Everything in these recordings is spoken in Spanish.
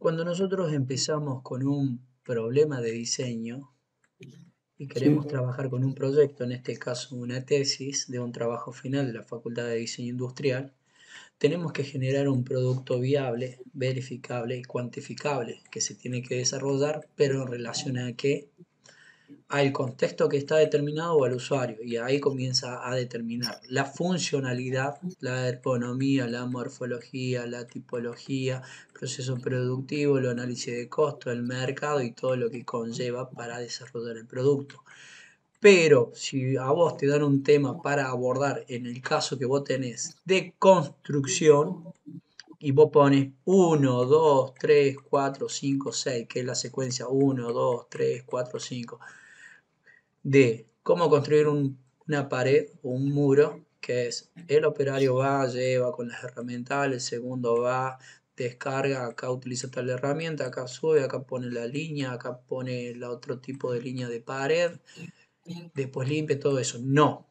Cuando nosotros empezamos con un problema de diseño y queremos trabajar con un proyecto, en este caso una tesis de un trabajo final de la Facultad de Diseño Industrial, tenemos que generar un producto viable, verificable y cuantificable que se tiene que desarrollar, pero en relación a qué al contexto que está determinado o al usuario. Y ahí comienza a determinar la funcionalidad, la ergonomía, la morfología, la tipología, proceso productivo, el análisis de costo, el mercado y todo lo que conlleva para desarrollar el producto. Pero si a vos te dan un tema para abordar en el caso que vos tenés de construcción, y vos pones 1, 2, 3, 4, 5, 6, que es la secuencia 1, 2, 3, 4, 5, de cómo construir una pared o un muro, que es el operario va, lleva con las herramientas, el segundo va, descarga, acá utiliza tal herramienta, acá sube, acá pone la línea, acá pone el otro tipo de línea de pared, después limpia todo eso. No,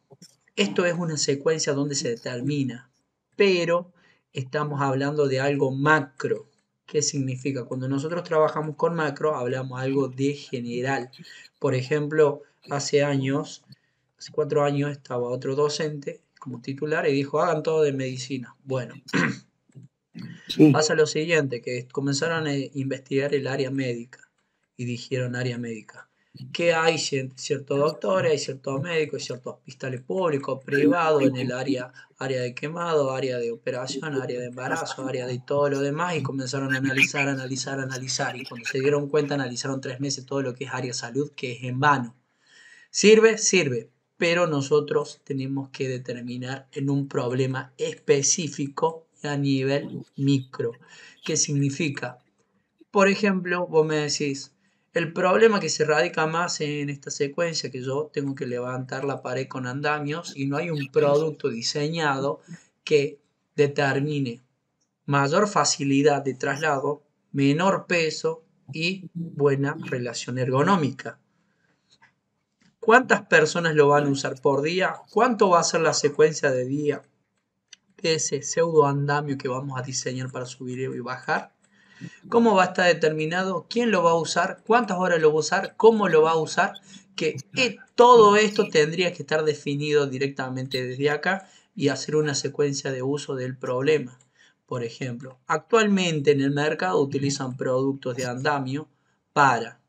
esto es una secuencia donde se determina, pero estamos hablando de algo macro. ¿Qué significa? Cuando nosotros trabajamos con macro, hablamos algo de general. Por ejemplo, hace años, hace cuatro años, estaba otro docente como titular y dijo, hagan todo de medicina. Bueno, pasa lo siguiente, que comenzaron a investigar el área médica y dijeron área médica que hay ciertos doctores, hay ciertos médicos, ciertos hospitales públicos, privados, en el área, área de quemado, área de operación, área de embarazo, área de todo lo demás, y comenzaron a analizar, analizar, analizar. Y cuando se dieron cuenta, analizaron tres meses todo lo que es área salud, que es en vano. ¿Sirve? Sirve. Pero nosotros tenemos que determinar en un problema específico a nivel micro. ¿Qué significa? Por ejemplo, vos me decís, el problema que se radica más en esta secuencia, que yo tengo que levantar la pared con andamios y no hay un producto diseñado que determine mayor facilidad de traslado, menor peso y buena relación ergonómica. ¿Cuántas personas lo van a usar por día? ¿Cuánto va a ser la secuencia de día? de Ese pseudo andamio que vamos a diseñar para subir y bajar cómo va a estar determinado, quién lo va a usar, cuántas horas lo va a usar, cómo lo va a usar, que e, todo esto tendría que estar definido directamente desde acá y hacer una secuencia de uso del problema. Por ejemplo, actualmente en el mercado utilizan productos de andamio para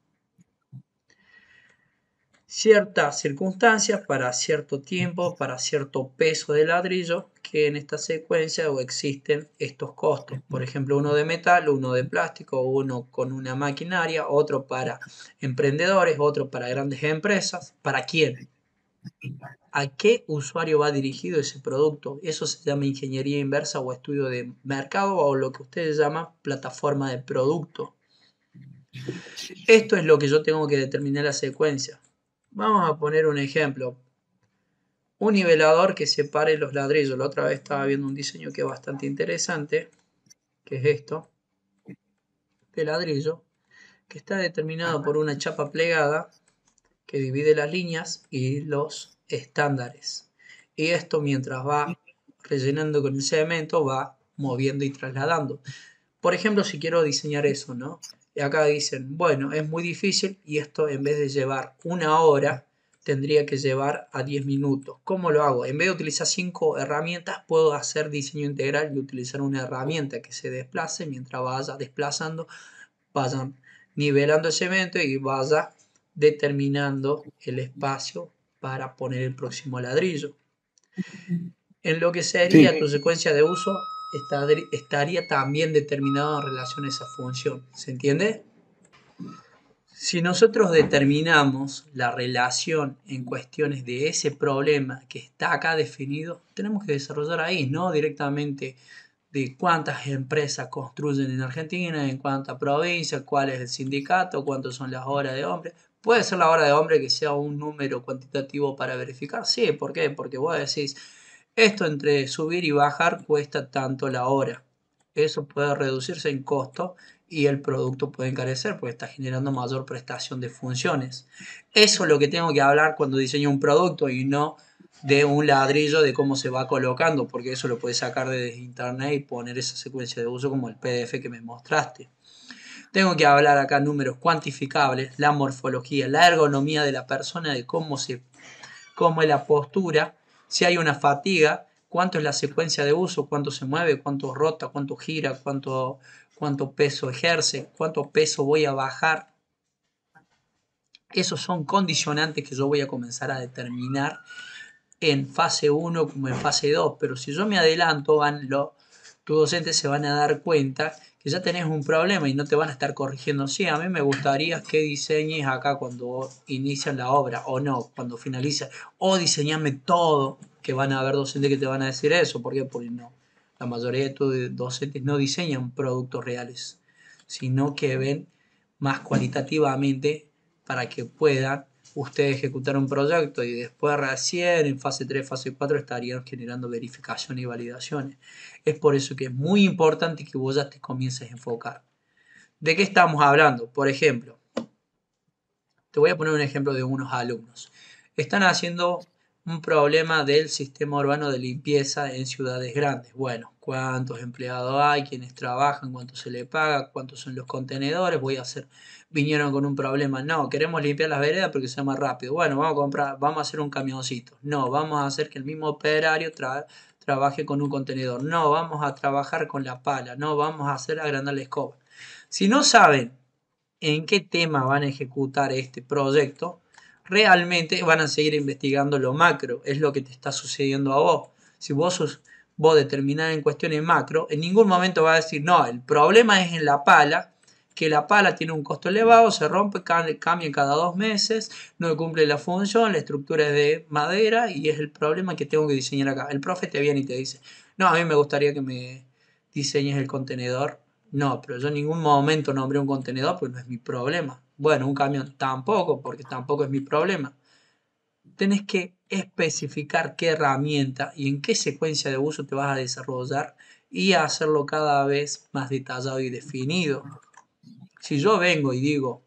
ciertas circunstancias para cierto tiempo, para cierto peso de ladrillo, que en esta secuencia o existen estos costos. Por ejemplo, uno de metal, uno de plástico, uno con una maquinaria, otro para emprendedores, otro para grandes empresas. ¿Para quién? ¿A qué usuario va dirigido ese producto? Eso se llama ingeniería inversa o estudio de mercado o lo que ustedes llaman plataforma de producto. Esto es lo que yo tengo que determinar la secuencia. Vamos a poner un ejemplo. Un nivelador que separe los ladrillos. La otra vez estaba viendo un diseño que es bastante interesante, que es esto, de ladrillo, que está determinado por una chapa plegada que divide las líneas y los estándares. Y esto mientras va rellenando con el cemento, va moviendo y trasladando. Por ejemplo, si quiero diseñar eso, ¿no? Y acá dicen, bueno, es muy difícil y esto en vez de llevar una hora, tendría que llevar a 10 minutos. ¿Cómo lo hago? En vez de utilizar 5 herramientas, puedo hacer diseño integral y utilizar una herramienta que se desplace mientras vaya desplazando, vayan nivelando el cemento y vaya determinando el espacio para poner el próximo ladrillo. En lo que sería tu secuencia de uso, estaría también determinado en relación a esa función. ¿Se entiende? Si nosotros determinamos la relación en cuestiones de ese problema que está acá definido, tenemos que desarrollar ahí, no directamente de cuántas empresas construyen en Argentina, en cuánta provincia, cuál es el sindicato, cuántas son las horas de hombre. Puede ser la hora de hombre que sea un número cuantitativo para verificar. Sí, ¿por qué? Porque vos decís, esto entre subir y bajar cuesta tanto la hora. Eso puede reducirse en costo y el producto puede encarecer porque está generando mayor prestación de funciones. Eso es lo que tengo que hablar cuando diseño un producto y no de un ladrillo de cómo se va colocando, porque eso lo puedes sacar de internet y poner esa secuencia de uso como el PDF que me mostraste. Tengo que hablar acá números cuantificables, la morfología, la ergonomía de la persona, de cómo se cómo es la postura si hay una fatiga, cuánto es la secuencia de uso, cuánto se mueve, cuánto rota, cuánto gira, cuánto, cuánto peso ejerce, cuánto peso voy a bajar. Esos son condicionantes que yo voy a comenzar a determinar en fase 1 como en fase 2, pero si yo me adelanto, van los, tus docentes se van a dar cuenta que ya tenés un problema y no te van a estar corrigiendo. Sí, a mí me gustaría que diseñes acá cuando inician la obra o no, cuando finaliza, o diseñame todo, que van a haber docentes que te van a decir eso, ¿por qué? Porque no. La mayoría de tus docentes no diseñan productos reales, sino que ven más cualitativamente para que puedan usted ejecutar un proyecto y después recién en fase 3, fase 4 estarían generando verificaciones y validaciones. Es por eso que es muy importante que vos ya te comiences a enfocar. ¿De qué estamos hablando? Por ejemplo, te voy a poner un ejemplo de unos alumnos. Están haciendo un problema del sistema urbano de limpieza en ciudades grandes. Bueno, cuántos empleados hay, quiénes trabajan, cuánto se le paga, cuántos son los contenedores, voy a hacer, vinieron con un problema, no, queremos limpiar las veredas porque sea más rápido, bueno, vamos a comprar, vamos a hacer un camioncito, no, vamos a hacer que el mismo operario trabaje con un contenedor, no, vamos a trabajar con la pala, no, vamos a hacer agrandar la escoba. Si no saben en qué tema van a ejecutar este proyecto, realmente van a seguir investigando lo macro, es lo que te está sucediendo a vos. Si vos sos vos determinada en cuestiones macro, en ningún momento vas a decir, no, el problema es en la pala, que la pala tiene un costo elevado, se rompe, cambia cada dos meses, no cumple la función, la estructura es de madera y es el problema que tengo que diseñar acá. El profe te viene y te dice, no, a mí me gustaría que me diseñes el contenedor. No, pero yo en ningún momento nombré un contenedor, porque no es mi problema. Bueno, un camión tampoco, porque tampoco es mi problema. Tenés que especificar qué herramienta y en qué secuencia de uso te vas a desarrollar y hacerlo cada vez más detallado y definido. Si yo vengo y digo,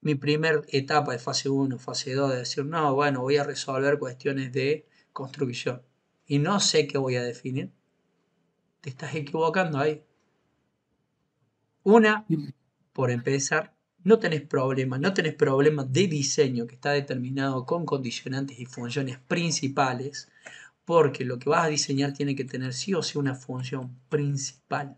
mi primer etapa de fase 1, fase 2, de decir, no, bueno, voy a resolver cuestiones de construcción y no sé qué voy a definir, te estás equivocando ahí. Una, por empezar, no tenés problema, no tenés problema de diseño que está determinado con condicionantes y funciones principales, porque lo que vas a diseñar tiene que tener sí o sí una función principal.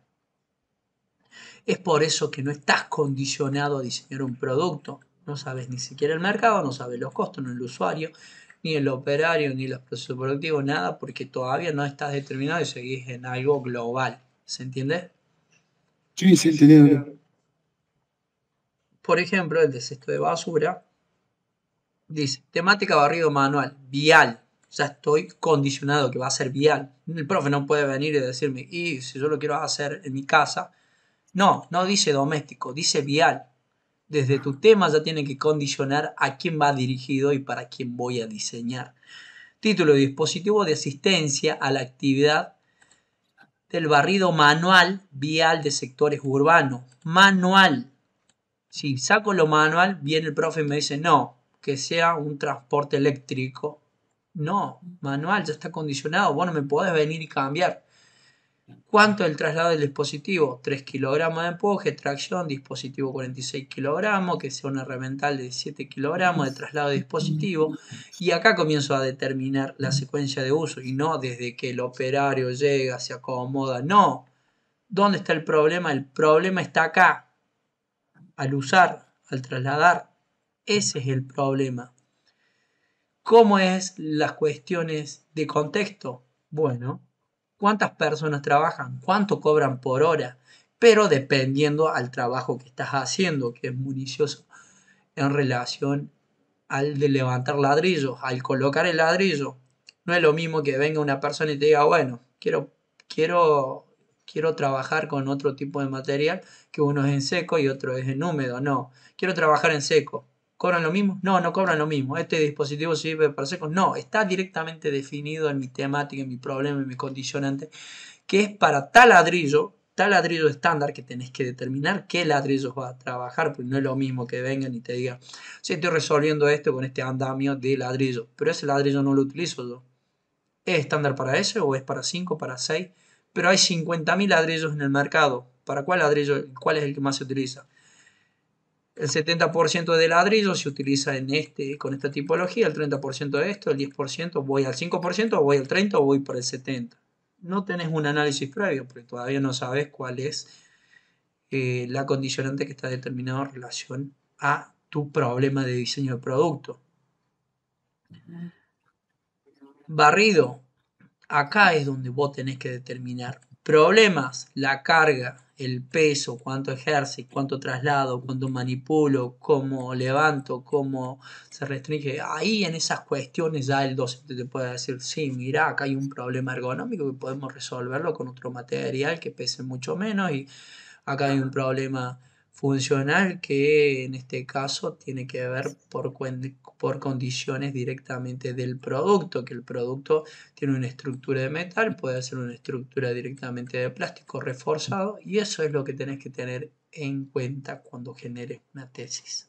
Es por eso que no estás condicionado a diseñar un producto. No sabes ni siquiera el mercado, no sabes los costos, no el usuario, ni el operario, ni los procesos productivos, nada, porque todavía no estás determinado y seguís en algo global. ¿Se entiende? Sí, se sí, entiende. Por ejemplo, el de de basura dice, temática barrido manual, vial. Ya estoy condicionado que va a ser vial. El profe no puede venir y decirme, y si yo lo quiero hacer en mi casa. No, no dice doméstico, dice vial. Desde tu tema ya tiene que condicionar a quién va dirigido y para quién voy a diseñar. Título, dispositivo de asistencia a la actividad del barrido manual vial de sectores urbanos. Manual, si saco lo manual, viene el profe y me dice, no, que sea un transporte eléctrico. No, manual, ya está condicionado, vos no me podés venir y cambiar. ¿Cuánto es el traslado del dispositivo? 3 kilogramos de empuje, tracción, dispositivo 46 kilogramos, que sea una revental de 7 kilogramos de traslado de dispositivo. Y acá comienzo a determinar la secuencia de uso y no desde que el operario llega, se acomoda, no. ¿Dónde está el problema? El problema está acá al usar, al trasladar. Ese es el problema. ¿Cómo es las cuestiones de contexto? Bueno, cuántas personas trabajan, cuánto cobran por hora, pero dependiendo al trabajo que estás haciendo, que es municioso en relación al de levantar ladrillos, al colocar el ladrillo. No es lo mismo que venga una persona y te diga, bueno, quiero, quiero quiero trabajar con otro tipo de material, que uno es en seco y otro es en húmedo, no, quiero trabajar en seco. ¿Cobran lo mismo? No, no cobran lo mismo. ¿Este dispositivo sirve para seco? No, está directamente definido en mi temática, en mi problema, en mi condicionante, que es para tal ladrillo, tal ladrillo estándar que tenés que determinar qué ladrillos va a trabajar, porque no es lo mismo que vengan y te digan, si estoy resolviendo esto con este andamio de ladrillo, pero ese ladrillo no lo utilizo yo. ¿Es estándar para ese o es para 5, para 6? pero hay 50.000 ladrillos en el mercado. ¿Para cuál ladrillo? ¿Cuál es el que más se utiliza? El 70% de ladrillo se utiliza en este, con esta tipología, el 30% de esto, el 10%, voy al 5%, voy al 30% o voy por el 70%. No tenés un análisis previo porque todavía no sabes cuál es eh, la condicionante que está determinada en relación a tu problema de diseño de producto. Barrido, Acá es donde vos tenés que determinar problemas, la carga, el peso, cuánto ejerce, cuánto traslado, cuánto manipulo, cómo levanto, cómo se restringe. Ahí en esas cuestiones ya el docente te puede decir, sí, mira, acá hay un problema ergonómico que podemos resolverlo con otro material que pese mucho menos y acá hay un problema funcional que en este caso tiene que ver por, por condiciones directamente del producto, que el producto tiene una estructura de metal, puede ser una estructura directamente de plástico reforzado y eso es lo que tenés que tener en cuenta cuando generes una tesis.